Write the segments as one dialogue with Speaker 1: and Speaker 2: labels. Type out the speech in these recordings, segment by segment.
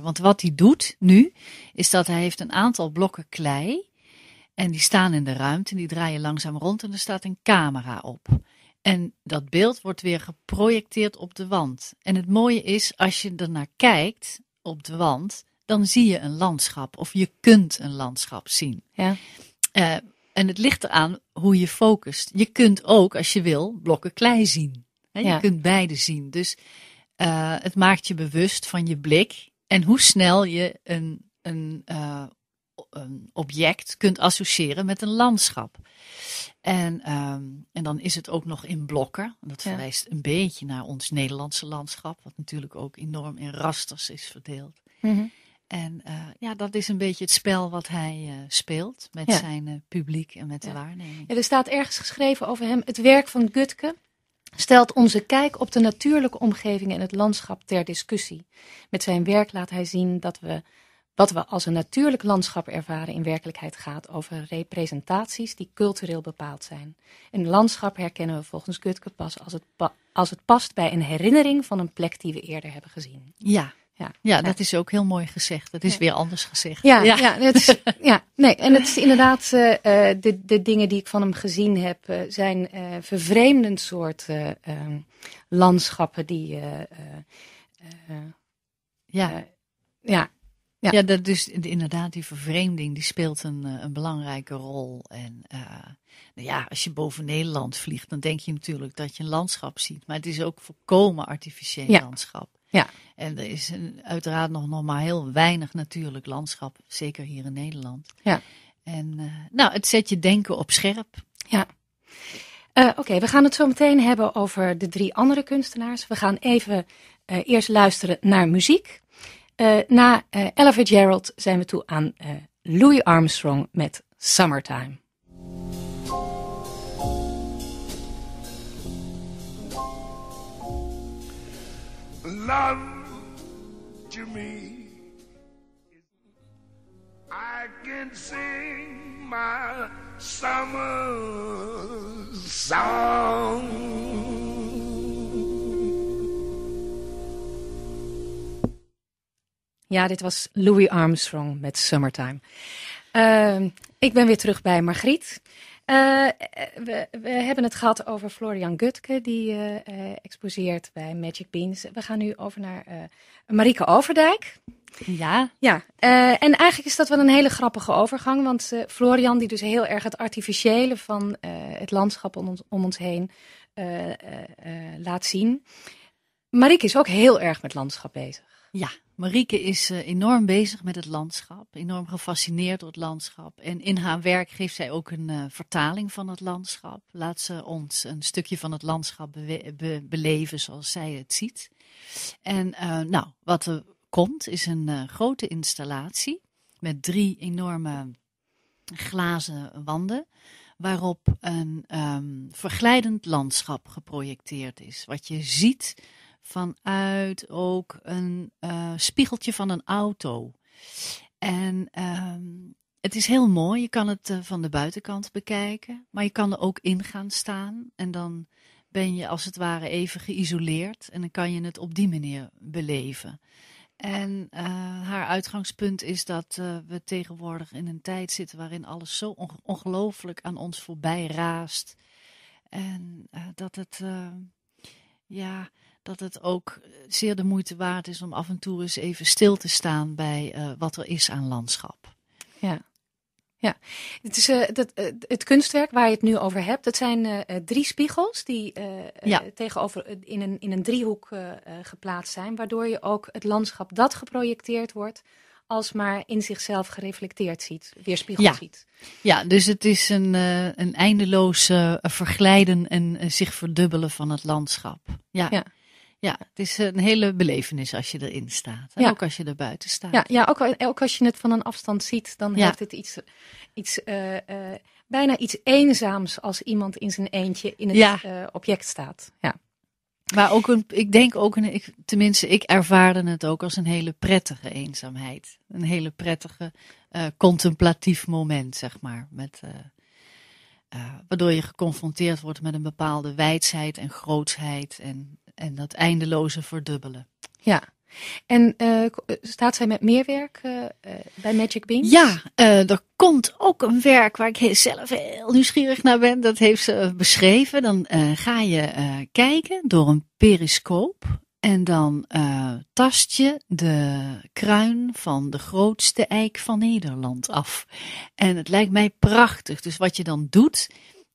Speaker 1: Want wat hij doet nu, is dat hij heeft een aantal blokken klei. En die staan in de ruimte en die draaien langzaam rond en er staat een camera op. En dat beeld wordt weer geprojecteerd op de wand. En het mooie is, als je ernaar kijkt op de wand, dan zie je een landschap of je kunt een landschap zien. Ja. Eh, en het ligt eraan hoe je focust. Je kunt ook, als je wil, blokken klei zien. je kunt beide zien. Dus eh, het maakt je bewust van je blik en hoe snel je een, een, eh, een object kunt associëren met een landschap. En, ehm, en dan is het ook nog in blokken. Dat verwijst een beetje naar ons Nederlandse landschap, wat natuurlijk ook enorm in rasters is verdeeld. Mhm. En eh, ja, dat is een beetje het spel wat hij eh, speelt met zijn publiek en met de
Speaker 2: waarneming. Ja, er staat ergens geschreven over hem: het werk van Gutke stelt onze kijk op de natuurlijke omgeving en het landschap ter discussie. Met zijn werk laat hij zien dat we wat we als een natuurlijk landschap ervaren in werkelijkheid gaat over representaties die cultureel bepaald zijn. Een landschap herkennen we volgens Gutke pas als het, als het past bij een herinnering van een plek die we eerder hebben gezien. Ja, ja, ja, dat is ook heel mooi gezegd. Dat is weer anders gezegd. Ja, ja. ja, het is, ja nee. en het is inderdaad, eh, eh, de, de dingen die ik van hem gezien heb, eh, zijn uh, vervreemdend soort ehm, landschappen die. ja.
Speaker 1: ja. Ja, ja dat dus inderdaad, die vervreemding die speelt een, een belangrijke rol. En nou ja, als je boven Nederland vliegt, dan denk je natuurlijk dat je een landschap ziet. Maar het is ook volkomen artificieel landschap. Ja. En er is een, uiteraard nog, nog maar heel weinig natuurlijk landschap, zeker hier in Nederland. Ja. En eh,
Speaker 2: nou, het zet je denken op scherp. Ja. Eh, oké, we gaan het zo meteen hebben over de drie andere kunstenaars. We gaan even eh, eerst luisteren naar muziek. na Ella Fitzgerald zijn we toe aan Louis Armstrong met Summertime. to me.
Speaker 1: I my
Speaker 2: summer song. Ja, dit was Louis Armstrong met Summertime. Ehm, ik ben weer terug bij Margriet. Eh, eh, we, we, hebben het gehad over Florian Gutke, die uh, exposeert bij Magic Beans. We gaan nu over naar uh, Marieke Overdijk. Ja. Ja, en eigenlijk is dat wel een hele grappige overgang. Want Florian, die dus heel erg het artificiële van het landschap om ons, om ons heen laat zien. Marike is ook heel erg met landschap bezig. Ja, Marieke
Speaker 1: is eh, enorm bezig met het landschap, enorm gefascineerd door het landschap. En in haar werk geeft zij ook een eh, vertaling van het landschap. Laat ze ons een stukje van het landschap beleven zoals zij het ziet. En eh, nou, wat er komt is een grote installatie met drie enorme glazen wanden waarop een um, verglijdend landschap geprojecteerd is. Wat je ziet vanuit ook een eh, spiegeltje van een auto. En ehm, het is heel mooi. Je kan het eh, van de buitenkant bekijken, maar je kan er ook in gaan staan. En dan ben je als het ware even geïsoleerd en dan kan je het op die manier beleven. En eh, haar uitgangspunt is dat we tegenwoordig in een tijd zitten waarin alles zo ongelooflijk aan ons voorbij raast. En dat het, ja, dat het ook zeer de moeite waard is om af en toe eens even stil te staan bij eh, wat er is aan landschap.
Speaker 2: Ja. Ja, het, is, eh, dat, eh, het kunstwerk waar je het nu over hebt, dat zijn drie spiegels die ja. tegenover in een, in een driehoek geplaatst zijn, waardoor je ook het landschap dat geprojecteerd wordt, als maar in zichzelf gereflecteerd ziet, weerspiegeld ja. ziet.
Speaker 1: Ja, dus het is een, een eindeloos verglijden en zich verdubbelen van het landschap. Ja. ja. Ja, het is een hele belevenis als je erin staat. ook als je er buiten staat. Ja,
Speaker 2: ja ook, ook, als je het van een afstand ziet, dan heeft het iets, iets eh, eh, bijna iets eenzaams als iemand in zijn eentje in het eh, object staat. Ja.
Speaker 1: Maar ook een, ik denk ook een, ik, tenminste, ik ervaarde het ook als een hele prettige eenzaamheid. Een hele prettige contemplatief moment, zeg maar. Met, waardoor je geconfronteerd wordt met een bepaalde wijsheid en grootsheid en en dat eindeloze verdubbelen.
Speaker 2: Ja. En eh, eh, staat zij met meer werk eh, bij Magic Beans? Ja, er komt ook een werk waar ik
Speaker 1: zelf heel nieuwsgierig naar ben. Dat heeft ze beschreven. Dan ga je kijken door een periscoop. En dan tast je de kruin van de grootste eik van Nederland af. En het lijkt mij prachtig. Dus wat je dan doet,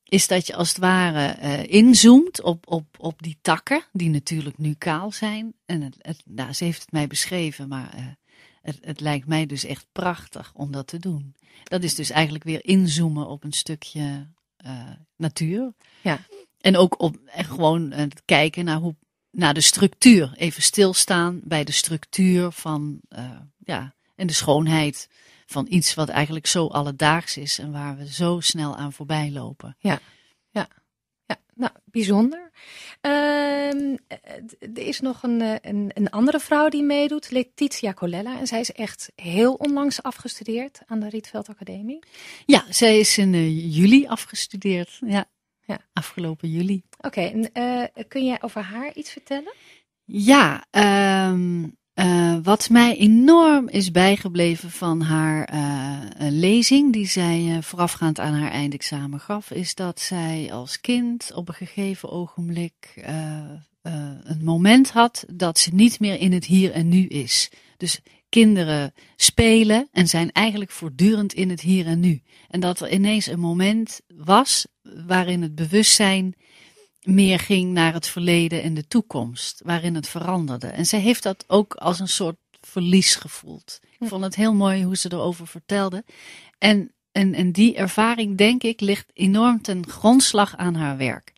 Speaker 1: is dat je als het ware eh, inzoomt op, op, op die takken, die natuurlijk nu kaal zijn. En het, nou, ze heeft het mij beschreven, maar eh, het, het, lijkt mij dus echt prachtig om dat te doen. Dat is dus eigenlijk weer inzoomen op een stukje eh, natuur. Ja. En ook op, en gewoon het kijken naar, hoe, naar de structuur. Even stilstaan bij de structuur van, ja, en de schoonheid van iets wat eigenlijk zo alledaags is en waar we zo
Speaker 2: snel aan voorbij lopen. Ja, ja. Ja, nou, bijzonder. Ehm, eh, er is nog een, eh, een, een, andere vrouw die meedoet, Letitia Colella. En zij is echt heel onlangs afgestudeerd aan de Rietveld Academie.
Speaker 1: Ja, zij is in eh, juli afgestudeerd. Ja, ja. afgelopen juli.
Speaker 2: Oké, kun jij over haar iets vertellen?
Speaker 1: Ja, ehm, eh, wat mij enorm is bijgebleven van haar eh, eh, lezing, die zij voorafgaand aan haar eindexamen gaf, is dat zij als kind op een gegeven ogenblik een moment had dat ze niet meer in het hier en nu is. Dus kinderen spelen en zijn eigenlijk voortdurend in het hier en nu. En dat er ineens een moment was waarin het bewustzijn meer ging naar het verleden en de toekomst, waarin het veranderde. En zij heeft dat ook als een soort verlies gevoeld. Ik vond het heel mooi hoe ze erover vertelde. En, en, en die ervaring, denk ik, ligt enorm ten grondslag aan haar werk.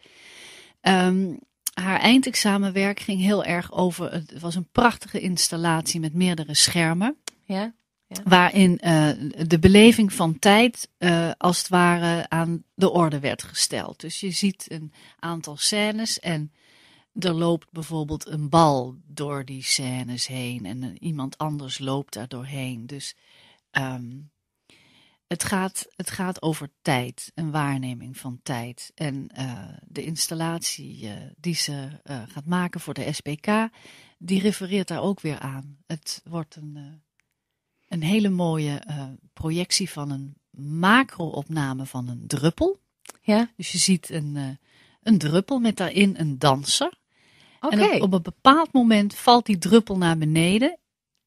Speaker 1: Ehm, haar eindexamenwerk ging heel erg over. Het was een prachtige installatie met meerdere schermen. Ja. Waarin eh, de beleving van tijd eh, als het ware aan de orde werd gesteld. Dus je ziet een aantal scènes en er loopt bijvoorbeeld een bal door die scènes heen en eh, iemand anders loopt daar doorheen. Dus ehm, het, gaat, het gaat over tijd, een waarneming van tijd. En de installatie die ze gaat maken voor de SPK, die refereert daar ook weer aan. Het wordt een een hele mooie eh, projectie van een macro-opname van een druppel. Ja. Dus je ziet een, eh, een druppel met daarin een danser. Oké. En op een bepaald moment valt die druppel naar beneden.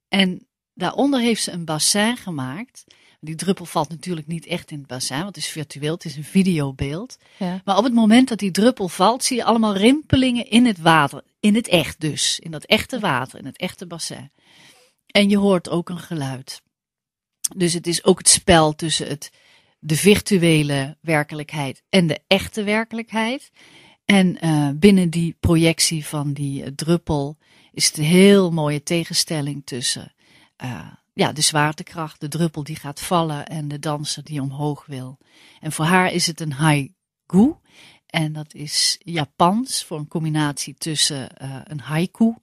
Speaker 1: En daaronder heeft ze een bassin gemaakt. Die druppel valt natuurlijk niet echt in het bassin, want het is virtueel, het is een videobeeld. Ja. Maar op het moment dat die druppel valt, zie je allemaal rimpelingen in het water. In het echt dus, in dat echte water, in het echte bassin. En je hoort ook een geluid. Dus het is ook het spel tussen het, de virtuele werkelijkheid en de echte werkelijkheid. En eh, binnen die projectie van die eh, druppel is het een heel mooie tegenstelling tussen eh, ja, de zwaartekracht, de druppel die gaat vallen en de danser die omhoog wil. En voor haar is het een haiku. En dat is Japans voor een combinatie tussen een haiku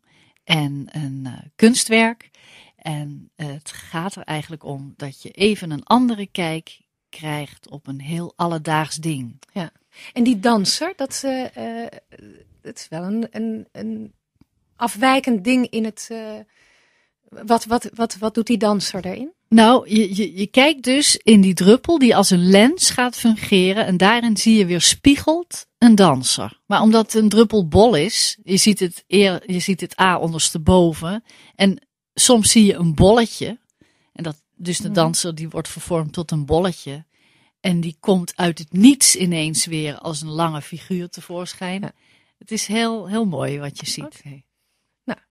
Speaker 1: en een eh, kunstwerk. En eh, het gaat er eigenlijk om dat je even een andere kijk krijgt op een heel alledaags ding.
Speaker 2: Ja. En die danser, dat, dat eh, is wel een, een, een afwijkend ding in het. wat, wat, wat, wat doet die danser daarin?
Speaker 1: Nou, je, je, je, kijkt dus in die druppel die als een lens gaat fungeren en daarin zie je weer spiegeld een danser. Maar omdat een druppel bol is, je ziet het, eer, je ziet het A ondersteboven en soms zie je een bolletje. En dat, dus de mhm. danser die wordt vervormd tot een bolletje. En die komt uit het niets ineens weer als een lange figuur tevoorschijn. Het is heel, heel mooi wat je ziet. Okay.